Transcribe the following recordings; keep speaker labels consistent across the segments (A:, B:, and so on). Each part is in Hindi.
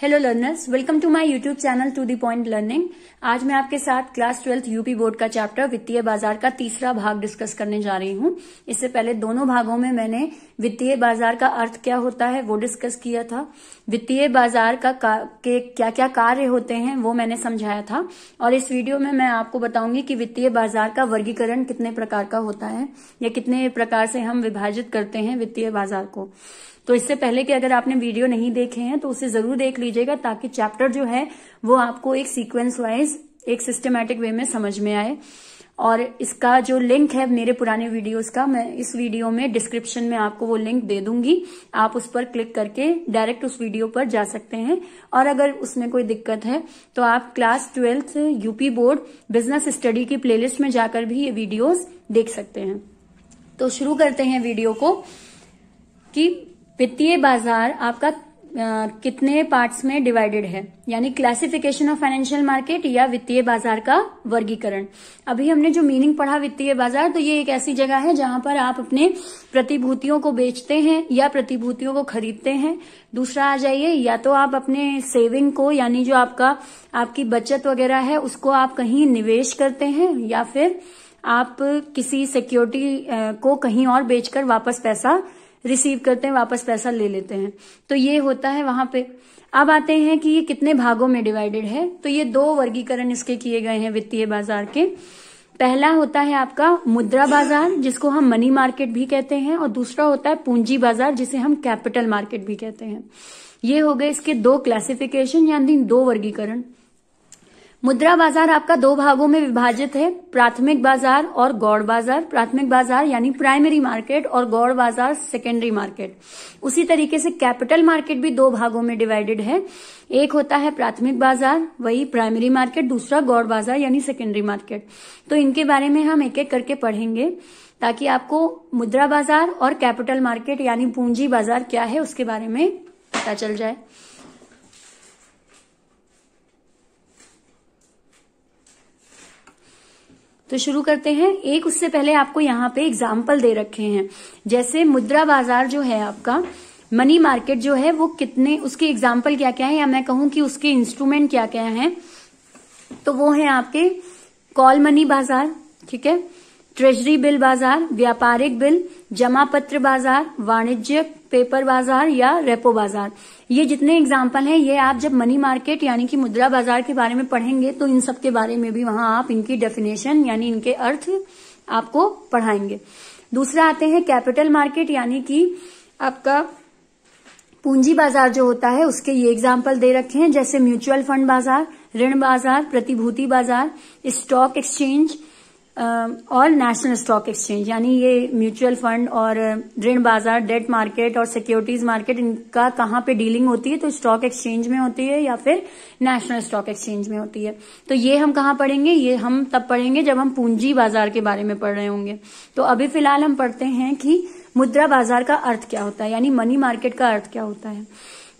A: hello learners welcome to my YouTube channel to the point learning आज मैं आपके साथ क्लास ट्वेल्थ यूपी बोर्ड का चैप्टर वित्तीय बाजार का तीसरा भाग डिस्कस करने जा रही हूं इससे पहले दोनों भागों में मैंने वित्तीय बाजार का अर्थ क्या होता है वो डिस्कस किया था वित्तीय बाजार का, का के क्या क्या कार्य होते हैं वो मैंने समझाया था और इस वीडियो में मैं आपको बताऊंगी कि वित्तीय बाजार का वर्गीकरण कितने प्रकार का होता है या कितने प्रकार से हम विभाजित करते हैं वित्तीय बाजार को तो इससे पहले कि अगर आपने वीडियो नहीं देखे हैं तो उसे जरूर देख लीजिएगा ताकि चैप्टर जो है वो आपको एक सीक्वेंस वाइज एक सिस्टमेटिक वे में समझ में आए और इसका जो लिंक है मेरे पुराने वीडियोस का मैं इस वीडियो में डिस्क्रिप्शन में आपको वो लिंक दे दूंगी आप उस पर क्लिक करके डायरेक्ट उस वीडियो पर जा सकते हैं और अगर उसमें कोई दिक्कत है तो आप class twelfth UP board business study की प्लेलिस्ट में जाकर भी ये वीडियोस देख सकते हैं तो शुरू करते हैं वीडियो को कि वित्तीय बाजार आपका आ, कितने पार्ट्स में डिवाइडेड है यानी क्लासिफिकेशन ऑफ फाइनेंशियल मार्केट या वित्तीय बाजार का वर्गीकरण अभी हमने जो मीनिंग पढ़ा वित्तीय बाजार तो ये एक ऐसी जगह है जहां पर आप अपने प्रतिभूतियों को बेचते हैं या प्रतिभूतियों को खरीदते हैं दूसरा आ जाइए या तो आप अपने सेविंग को यानी जो आपका आपकी बचत वगैरह है उसको आप कहीं निवेश करते हैं या फिर आप किसी सिक्योरिटी को कहीं और बेचकर वापस पैसा रिसीव करते हैं वापस पैसा ले लेते हैं तो ये होता है वहां पे अब आते हैं कि ये कितने भागों में डिवाइडेड है तो ये दो वर्गीकरण इसके किए गए हैं वित्तीय बाजार के पहला होता है आपका मुद्रा बाजार जिसको हम मनी मार्केट भी कहते हैं और दूसरा होता है पूंजी बाजार जिसे हम कैपिटल मार्केट भी कहते हैं ये हो गए इसके दो क्लासिफिकेशन यानी दो वर्गीकरण मुद्रा बाजार आपका दो भागों में विभाजित है प्राथमिक बाजार और गौड़ बाजार प्राथमिक बाजार यानी प्राइमरी मार्केट और गौड़ बाजार सेकेंडरी मार्केट उसी तरीके से कैपिटल मार्केट भी दो भागों में डिवाइडेड है एक होता है प्राथमिक बाजार वही प्राइमरी मार्केट दूसरा गौड़ बाजार यानी सेकेंडरी मार्केट तो इनके बारे में हम एक एक करके पढ़ेंगे ताकि आपको मुद्रा बाजार और कैपिटल मार्केट यानी पूंजी बाजार क्या है उसके बारे में पता चल जाए तो शुरू करते हैं एक उससे पहले आपको यहाँ पे एग्जाम्पल दे रखे हैं जैसे मुद्रा बाजार जो है आपका मनी मार्केट जो है वो कितने उसके एग्जाम्पल क्या क्या है या मैं कहूं कि उसके इंस्ट्रूमेंट क्या क्या है तो वो है आपके कॉल मनी बाजार ठीक है ट्रेजरी बिल बाजार व्यापारिक बिल जमा पत्र बाजार वाणिज्य पेपर बाजार या रेपो बाजार ये जितने एग्जाम्पल हैं ये आप जब मनी मार्केट यानी कि मुद्रा बाजार के बारे में पढ़ेंगे तो इन सब के बारे में भी वहां आप इनकी डेफिनेशन यानी इनके अर्थ आपको पढ़ाएंगे दूसरा आते हैं कैपिटल मार्केट यानी कि आपका पूंजी बाजार जो होता है उसके ये एग्जाम्पल दे रखे हैं जैसे म्यूचुअल फंड बाजार ऋण बाजार प्रतिभूति बाजार स्टॉक एक्सचेंज और नेशनल स्टॉक एक्सचेंज यानी ये म्यूचुअल फंड और uh, ऋण बाजार डेट मार्केट और सिक्योरिटीज मार्केट इनका कहाँ पे डीलिंग होती है तो स्टॉक एक्सचेंज में होती है या फिर नेशनल स्टॉक एक्सचेंज में होती है तो ये हम कहाँ पढ़ेंगे ये हम तब पढ़ेंगे जब हम पूंजी बाजार के बारे में पढ़ रहे होंगे तो अभी फिलहाल हम पढ़ते हैं कि मुद्रा बाजार का अर्थ क्या होता है यानी मनी मार्केट का अर्थ क्या होता है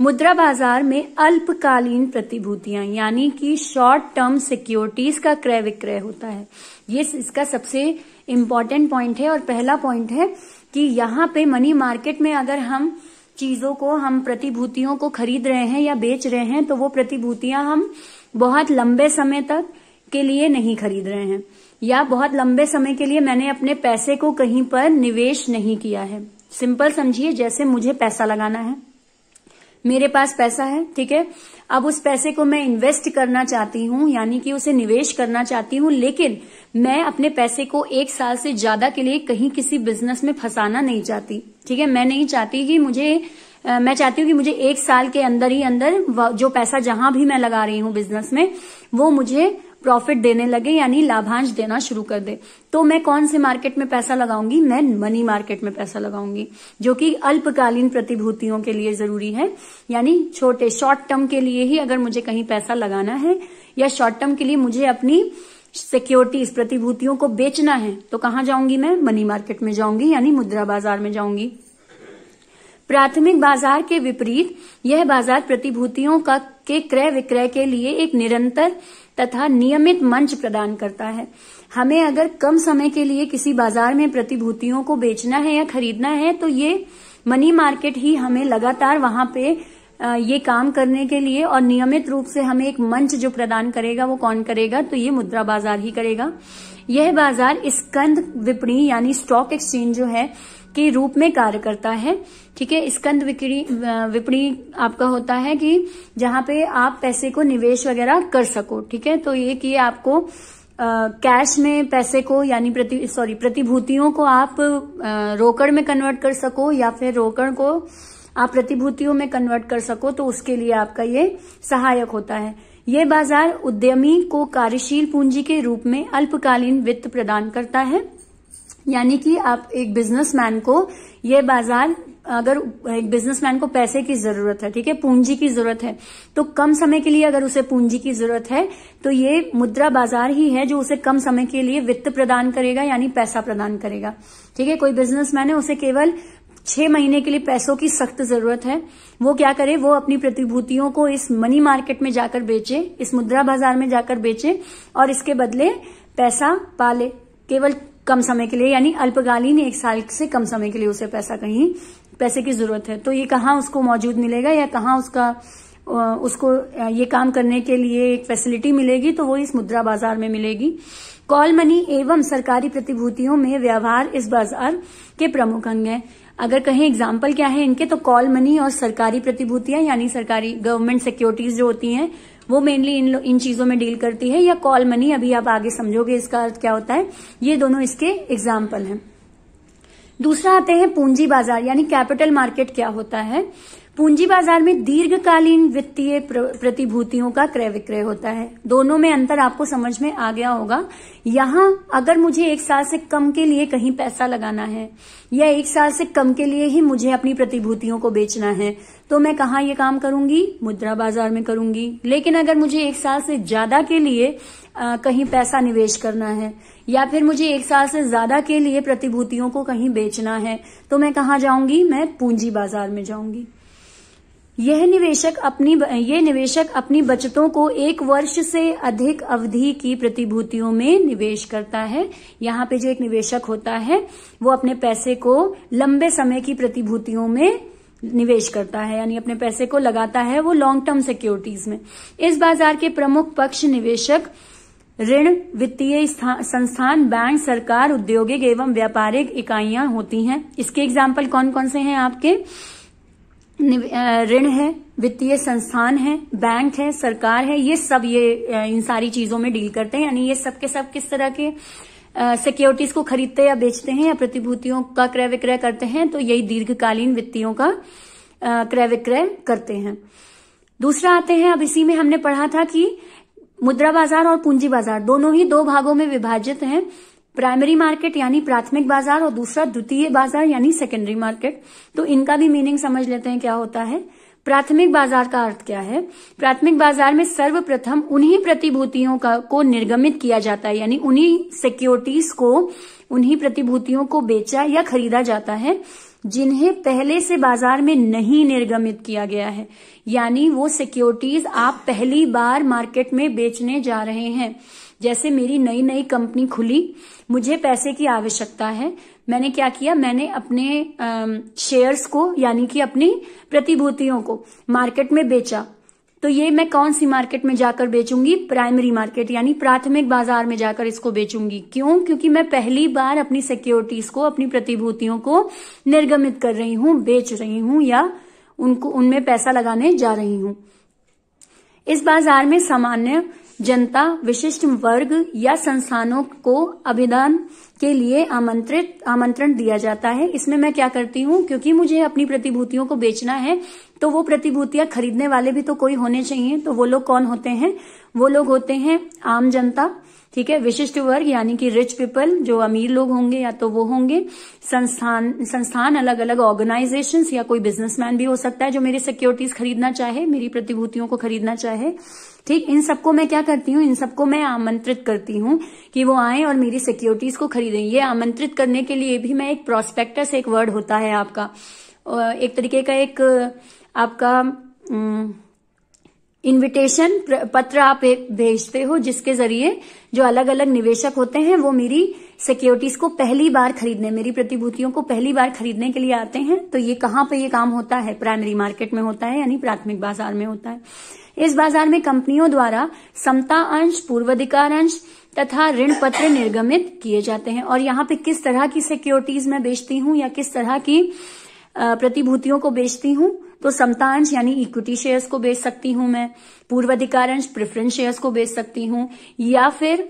A: मुद्रा बाजार में अल्पकालीन प्रतिभूतियां यानी कि शॉर्ट टर्म सिक्योरिटीज का क्रय विक्रय होता है ये इसका सबसे इम्पॉर्टेंट पॉइंट है और पहला पॉइंट है कि यहाँ पे मनी मार्केट में अगर हम चीजों को हम प्रतिभूतियों को खरीद रहे हैं या बेच रहे हैं तो वो प्रतिभूतियां हम बहुत लंबे समय तक के लिए नहीं खरीद रहे हैं या बहुत लंबे समय के लिए मैंने अपने पैसे को कहीं पर निवेश नहीं किया है सिंपल समझिए जैसे मुझे पैसा लगाना है मेरे पास पैसा है ठीक है अब उस पैसे को मैं इन्वेस्ट करना चाहती हूँ यानी कि उसे निवेश करना चाहती हूँ लेकिन मैं अपने पैसे को एक साल से ज्यादा के लिए कहीं किसी बिजनेस में फंसाना नहीं चाहती ठीक है मैं नहीं चाहती कि मुझे आ, मैं चाहती हूँ कि मुझे एक साल के अंदर ही अंदर जो पैसा जहां भी मैं लगा रही हूँ बिजनेस में वो मुझे प्रॉफिट देने लगे यानी लाभांश देना शुरू कर दे तो मैं कौन से मार्केट में पैसा लगाऊंगी मैं मनी मार्केट में पैसा लगाऊंगी जो कि अल्पकालीन प्रतिभूतियों के लिए जरूरी है यानी छोटे शॉर्ट टर्म के लिए ही अगर मुझे कहीं पैसा लगाना है या शॉर्ट टर्म के लिए मुझे अपनी सिक्योरिटीज प्रतिभूतियों को बेचना है तो कहां जाऊंगी मैं मनी मार्केट में जाऊंगी यानी मुद्रा बाजार में जाऊंगी प्राथमिक बाजार के विपरीत यह बाजार प्रतिभूतियों का के क्रय विक्रय के लिए एक निरंतर तथा नियमित मंच प्रदान करता है हमें अगर कम समय के लिए किसी बाजार में प्रतिभूतियों को बेचना है या खरीदना है तो ये मनी मार्केट ही हमें लगातार वहां पे ये काम करने के लिए और नियमित रूप से हमें एक मंच जो प्रदान करेगा वो कौन करेगा तो ये मुद्रा बाजार ही करेगा यह बाजार स्कंद विपणी यानी स्टॉक एक्सचेंज जो है के रूप में कार्य करता है ठीक है स्कंद विपणी आपका होता है कि जहां पे आप पैसे को निवेश वगैरह कर सको ठीक है तो ये कि आपको कैश में पैसे को यानी प्रति सॉरी प्रतिभूतियों को आप रोकड़ में कन्वर्ट कर सको या फिर रोकड़ को आप प्रतिभूतियों में कन्वर्ट कर सको तो उसके लिए आपका ये सहायक होता है ये बाजार उद्यमी को कार्यशील पूंजी के रूप में अल्पकालीन वित्त प्रदान करता है यानी कि आप एक बिजनेसमैन को ये बाजार अगर एक बिजनेसमैन को पैसे की जरूरत है ठीक है पूंजी की जरूरत है तो कम समय के लिए अगर उसे पूंजी की जरूरत है तो ये मुद्रा बाजार ही है जो उसे कम समय के लिए वित्त प्रदान करेगा यानी पैसा प्रदान करेगा ठीक है कोई बिजनेसमैन है उसे केवल छह महीने के लिए पैसों की सख्त जरूरत है वो क्या करे वो अपनी प्रतिभूतियों को इस मनी मार्केट में जाकर बेचे इस मुद्रा बाजार में जाकर बेचे और इसके बदले पैसा पाले केवल कम समय के लिए यानी अल्पकालीन एक साल से कम समय के लिए उसे पैसा कहीं पैसे की जरूरत है तो ये कहाँ उसको मौजूद मिलेगा या कहाँ उसका उसको ये काम करने के लिए एक फैसिलिटी मिलेगी तो वो इस मुद्रा बाजार में मिलेगी कॉल मनी एवं सरकारी प्रतिभूतियों में व्यवहार इस बाजार के प्रमुख अंग है अगर कहें एग्जाम्पल क्या है इनके तो कॉल मनी और सरकारी प्रतिभूतियां यानी सरकारी गवर्नमेंट सिक्योरिटीज जो होती हैं वो मेनली इन इन चीजों में डील करती है या कॉल मनी अभी आप आगे समझोगे इसका अर्थ क्या होता है ये दोनों इसके एग्जाम्पल हैं दूसरा आते हैं पूंजी बाजार यानी कैपिटल मार्केट क्या होता है पूंजी बाजार में दीर्घकालीन वित्तीय प्रतिभूतियों का क्रय विक्रय होता है दोनों में अंतर आपको समझ में आ गया होगा यहां अगर मुझे एक साल से कम के लिए कहीं पैसा लगाना है या एक साल से कम के लिए ही मुझे अपनी प्रतिभूतियों को बेचना है तो मैं कहा यह काम करूंगी मुद्रा बाजार में करूंगी लेकिन अगर मुझे एक साल से ज्यादा के लिए आ, कहीं पैसा निवेश करना है या फिर मुझे एक साल से ज्यादा के लिए प्रतिभूतियों को कहीं बेचना है तो मैं कहा जाऊंगी मैं पूंजी बाजार में जाऊंगी यह निवेशक अपनी ये निवेशक अपनी बचतों को एक वर्ष से अधिक अवधि की प्रतिभूतियों में निवेश करता है यहाँ पे जो एक निवेशक होता है वो अपने पैसे को लंबे समय की प्रतिभूतियों में निवेश करता है यानी अपने पैसे को लगाता है वो लॉन्ग टर्म सिक्योरिटीज में इस बाजार के प्रमुख पक्ष निवेशक ऋण वित्तीय संस्थान बैंक सरकार औद्योगिक एवं व्यापारिक इकाइयां होती हैं इसके एग्जाम्पल कौन कौन से हैं आपके ऋण है वित्तीय संस्थान है बैंक है सरकार है ये सब ये इन सारी चीजों में डील करते हैं यानी ये सब के सब किस तरह के सिक्योरिटीज को खरीदते या बेचते हैं या प्रतिभूतियों का क्रय विक्रय करते हैं तो यही दीर्घकालीन वित्तियों का क्रय विक्रय करते हैं दूसरा आते हैं अब इसी में हमने पढ़ा था कि मुद्रा बाजार और पूंजी बाजार दोनों ही दो भागों में विभाजित हैं प्राइमरी मार्केट यानी प्राथमिक बाजार और दूसरा द्वितीय बाजार यानी सेकेंडरी मार्केट तो इनका भी मीनिंग समझ लेते हैं क्या होता है प्राथमिक बाजार का अर्थ क्या है प्राथमिक बाजार में सर्वप्रथम उन्हीं प्रतिभूतियों का को निर्गमित किया जाता है यानी उन्हीं सिक्योरिटीज को उन्हीं प्रतिभूतियों को बेचा या खरीदा जाता है जिन्हें पहले से बाजार में नहीं निर्गमित किया गया है यानी वो सिक्योरिटीज आप पहली बार मार्केट में बेचने जा रहे हैं जैसे मेरी नई नई कंपनी खुली मुझे पैसे की आवश्यकता है मैंने क्या किया मैंने अपने शेयर्स को यानी कि अपनी प्रतिभूतियों को मार्केट में बेचा तो ये मैं कौन सी मार्केट में जाकर बेचूंगी प्राइमरी मार्केट यानी प्राथमिक बाजार में जाकर इसको बेचूंगी क्यों क्योंकि मैं पहली बार अपनी सिक्योरिटीज को अपनी प्रतिभूतियों को निर्गमित कर रही हूं बेच रही हूं या उनको उनमें पैसा लगाने जा रही हूं इस बाजार में सामान्य जनता विशिष्ट वर्ग या संस्थानों को अभिदान के लिए आमंत्रित आमंत्रण दिया जाता है इसमें मैं क्या करती हूँ क्योंकि मुझे अपनी प्रतिभूतियों को बेचना है तो वो प्रतिभूतियां खरीदने वाले भी तो कोई होने चाहिए तो वो लोग कौन होते हैं वो लोग होते हैं आम जनता ठीक है विशिष्ट वर्ग यानी कि रिच पीपल जो अमीर लोग होंगे या तो वो होंगे संस्थान संस्थान अलग अलग ऑर्गेनाइजेशन या कोई बिजनेसमैन भी हो सकता है जो मेरी सिक्योरिटीज खरीदना चाहे मेरी प्रतिभूतियों को खरीदना चाहे ठीक इन सबको मैं क्या करती हूँ इन सबको मैं आमंत्रित करती हूँ कि वो आए और मेरी सिक्योरिटीज को खरीदें ये आमंत्रित करने के लिए भी मैं एक प्रोस्पेक्टस एक वर्ड होता है आपका एक तरीके का एक आपका इनविटेशन पत्र आप भेजते हो जिसके जरिए जो अलग अलग निवेशक होते हैं वो मेरी सिक्योरिटीज को पहली बार खरीदने मेरी प्रतिभूतियों को पहली बार खरीदने के लिए आते हैं तो ये कहाँ पे ये काम होता है प्राइमरी मार्केट में होता है यानी प्राथमिक बाजार में होता है इस बाजार में कंपनियों द्वारा समता अंश पूर्वाधिकार अंश तथा ऋण पत्र निर्गमित किए जाते हैं और यहाँ पे किस तरह की सिक्योरिटीज मैं बेचती हूँ या किस तरह की प्रतिभूतियों को बेचती हूँ तो समतांश यानी इक्विटी शेयर्स को बेच सकती हूं मैं पूर्वाधिकारांश प्रेफरेंस शेयर्स को बेच सकती हूं या फिर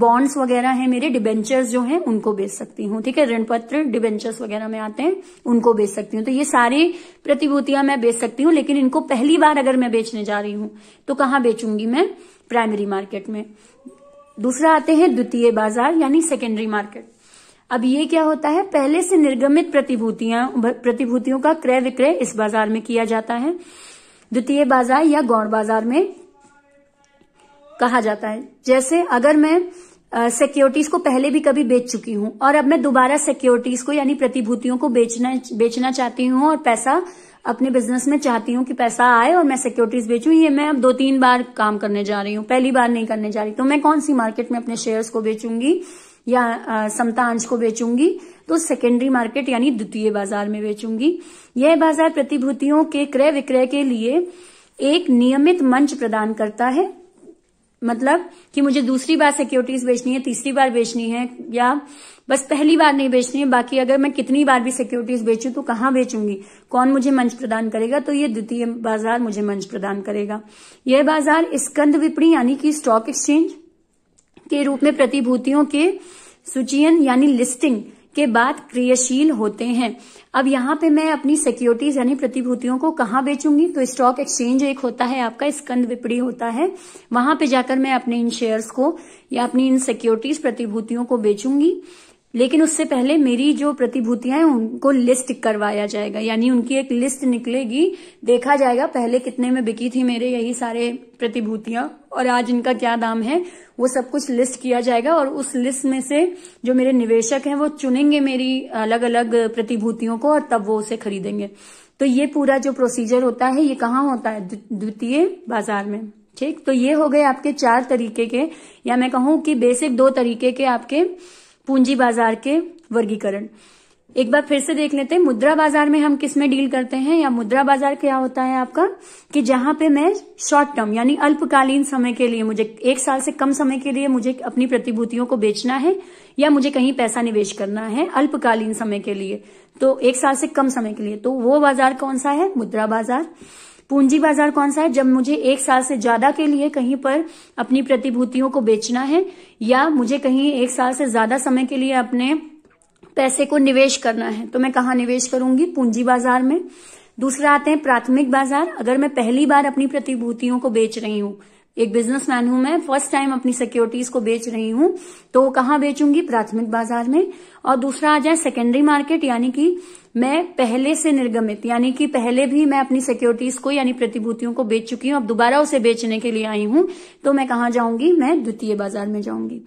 A: बॉन्ड्स वगैरह हैं मेरे डिबेंचर्स जो हैं उनको बेच सकती हूँ ठीक है ऋण पत्र डिबेंचर्स वगैरह में आते हैं उनको बेच सकती हूँ तो ये सारी प्रतिभूतियां मैं बेच सकती हूं लेकिन इनको पहली बार अगर मैं बेचने जा रही हूं तो कहां बेचूंगी मैं प्राइमरी मार्केट में दूसरा आते हैं द्वितीय बाजार यानी सेकेंडरी मार्केट अब ये क्या होता है पहले से निर्गमित प्रतिभूतियां प्रतिभूतियों का क्रय विक्रय इस बाजार में किया जाता है द्वितीय बाजार या गौण बाजार में कहा जाता है जैसे अगर मैं सिक्योरिटीज को पहले भी कभी बेच चुकी हूं और अब मैं दोबारा सिक्योरिटीज को यानी प्रतिभूतियों को बेचना बेचना चाहती हूं और पैसा अपने बिजनेस में चाहती हूं कि पैसा आए और मैं सिक्योरिटीज बेचूं ये मैं अब दो तीन बार काम करने जा रही हूं पहली बार नहीं करने जा रही तो मैं कौन सी मार्केट में अपने शेयर्स को बेचूंगी या समतांश को बेचूंगी तो सेकेंडरी मार्केट यानी द्वितीय बाजार में बेचूंगी यह बाजार प्रतिभूतियों के क्रय विक्रय के लिए एक नियमित मंच प्रदान करता है मतलब कि मुझे दूसरी बार सिक्योरिटीज बेचनी है तीसरी बार बेचनी है या बस पहली बार नहीं बेचनी है बाकी अगर मैं कितनी बार भी सिक्योरिटीज बेचूं तो कहाँ बेचूंगी कौन मुझे मंच प्रदान करेगा तो ये द्वितीय बाजार मुझे मंच प्रदान करेगा यह बाजार स्कंद विपणी यानी कि स्टॉक एक्सचेंज के रूप में प्रतिभूतियों के सूचियन यानी लिस्टिंग के बाद क्रियाशील होते हैं अब यहाँ पे मैं अपनी सिक्योरिटीज यानी प्रतिभूतियों को कहाँ बेचूंगी तो स्टॉक एक्सचेंज एक होता है आपका स्कंद विपड़ी होता है वहां पे जाकर मैं अपने इन शेयर्स को या अपनी इन सिक्योरिटीज प्रतिभूतियों को बेचूंगी लेकिन उससे पहले मेरी जो प्रतिभूतियां हैं उनको लिस्ट करवाया जाएगा यानी उनकी एक लिस्ट निकलेगी देखा जाएगा पहले कितने में बिकी थी मेरे यही सारे प्रतिभूतियां और आज इनका क्या दाम है वो सब कुछ लिस्ट किया जाएगा और उस लिस्ट में से जो मेरे निवेशक हैं वो चुनेंगे मेरी अलग अलग प्रतिभूतियों को और तब वो उसे खरीदेंगे तो ये पूरा जो प्रोसीजर होता है ये कहाँ होता है द्वितीय बाजार में ठीक तो ये हो गए आपके चार तरीके के या मैं कहूं कि बेसिक दो तरीके के आपके पूंजी बाजार के वर्गीकरण एक बार फिर से देख लेते हैं मुद्रा बाजार में हम किस में डील करते हैं या मुद्रा बाजार क्या होता है आपका कि जहां पे मैं शॉर्ट टर्म यानी अल्पकालीन समय के लिए मुझे एक साल से कम समय के लिए मुझे अपनी प्रतिभूतियों को बेचना है या मुझे कहीं पैसा निवेश करना है अल्पकालीन समय के लिए तो एक साल से कम समय के लिए तो वो बाजार कौन सा है मुद्रा बाजार पूंजी बाजार कौन सा है जब मुझे एक साल से ज्यादा के लिए कहीं पर अपनी प्रतिभूतियों को बेचना है या मुझे कहीं एक साल से ज्यादा समय के लिए अपने पैसे को निवेश करना है तो मैं कहा निवेश करूंगी पूंजी बाजार में दूसरा आते हैं प्राथमिक बाजार अगर मैं पहली बार अपनी प्रतिभूतियों को बेच रही हूं एक बिजनेसमैन हूं मैं फर्स्ट टाइम अपनी सिक्योरिटीज को बेच रही हूं तो कहां बेचूंगी प्राथमिक बाजार में और दूसरा आ जाए सेकेंडरी मार्केट यानी कि मैं पहले से निर्गमित यानी कि पहले भी मैं अपनी सिक्योरिटीज को यानी प्रतिभूतियों को बेच चुकी हूं अब दोबारा उसे बेचने के लिए आई हूं तो मैं कहा जाऊंगी मैं द्वितीय बाजार में जाऊंगी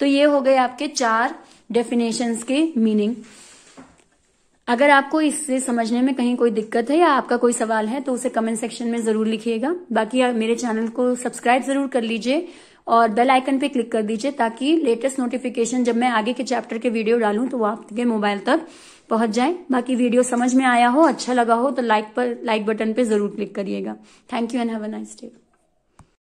A: तो ये हो गए आपके चार डेफिनेशन के मीनिंग अगर आपको इससे समझने में कहीं कोई दिक्कत है या आपका कोई सवाल है तो उसे कमेंट सेक्शन में जरूर लिखिएगा बाकी आप मेरे चैनल को सब्सक्राइब जरूर कर लीजिए और बेल आइकन पे क्लिक कर दीजिए ताकि लेटेस्ट नोटिफिकेशन जब मैं आगे के चैप्टर के वीडियो डालूं तो वो आपके मोबाइल तक पहुंच जाए बाकी वीडियो समझ में आया हो अच्छा लगा हो तो लाइक पर लाइक बटन पर जरूर क्लिक करिएगा thank you and have a nice day